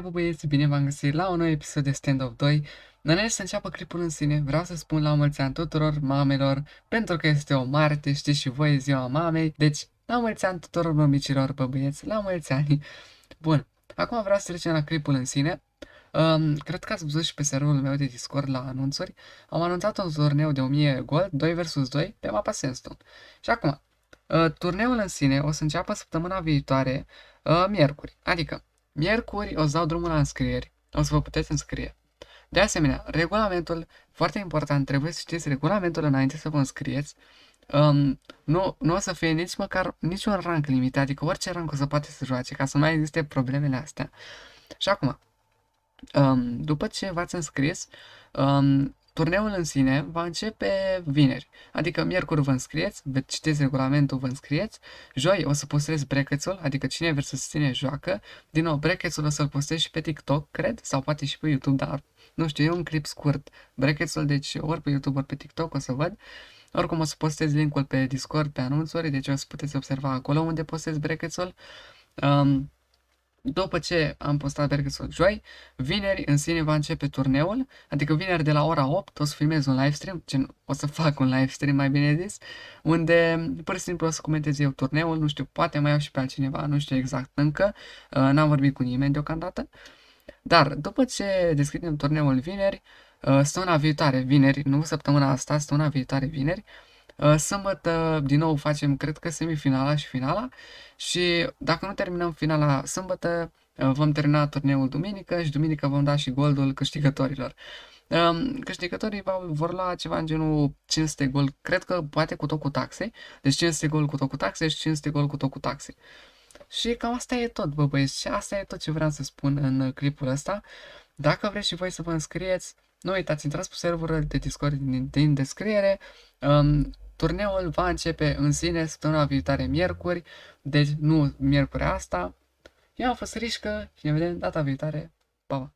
Salutare, bă băieți, bine v-am găsit la un nou episod de Stand Up 2. Înainte să înceapă clipul în sine, vreau să spun la mulți ani tuturor mamelor, pentru că este o marte, știți și voi, ziua mamei, deci la mulți ani tuturor mămicilor, bă băieți, la mulți ani. Bun, acum vreau să trecem la clipul în sine. Um, cred că ați văzut și pe serverul meu de Discord la anunțuri. Am anunțat un turneu de 1000 gol, 2 vs 2, pe mapa Sandstone. Și acum, uh, turneul în sine o să înceapă săptămâna viitoare, uh, miercuri, adică Miercuri o să dau drumul la înscrieri. O să vă puteți înscrie. De asemenea, regulamentul, foarte important, trebuie să știți regulamentul înainte să vă înscrieți. Um, nu, nu o să fie nici măcar niciun rank limitat, adică orice rank o să poate să joace, ca să nu mai existe problemele astea. Și acum, um, după ce v-ați înscris, um, Turneul în sine va începe vineri, adică miercuri vă înscrieți, citeți regulamentul, vă înscrieți, joi o să postez brecățul, adică cine să se cine joacă, din nou brecățul o să-l postez și pe TikTok, cred, sau poate și pe YouTube, dar nu știu, e un clip scurt. brecățul, deci ori pe YouTube, ori pe TikTok o să văd. Oricum o să postez linkul pe Discord, pe anunțuri, deci o să puteți observa acolo unde postez brecățul. Um, după ce am postat Bergson joi, vineri în sine va începe turneul, adică vineri de la ora 8 o să filmez un live stream, ce o să fac un live stream mai bine zis, unde pur și simplu o să comentez eu turneul, nu știu, poate mai au și pe altcineva, nu știu exact încă, uh, n-am vorbit cu nimeni deocamdată, dar după ce deschidem turneul vineri, uh, săptămâna viitoare, vineri, nu săptămâna asta, săptămâna viitoare, vineri, Sâmbătă, din nou, facem, cred că, semifinala și finala și dacă nu terminăm finala sâmbătă, uh, vom termina turneul duminică și duminică vom da și goldul câștigătorilor. Um, câștigătorii vor lua ceva în genul 500 gol, cred că poate cu tot cu taxe, deci 500 gol cu tot cu taxe și 500 gol cu tot cu taxe. Și cam asta e tot, bă băieți, și asta e tot ce vreau să spun în uh, clipul ăsta. Dacă vreți și voi să vă înscrieți, nu uitați, intrați pe serverul de Discord din, din descriere. Um, Turneul va începe în sine săptămâna viitoare miercuri, deci nu miercuri asta. Eu am fost Rișcă și ne vedem data viitoare. Pa, pa!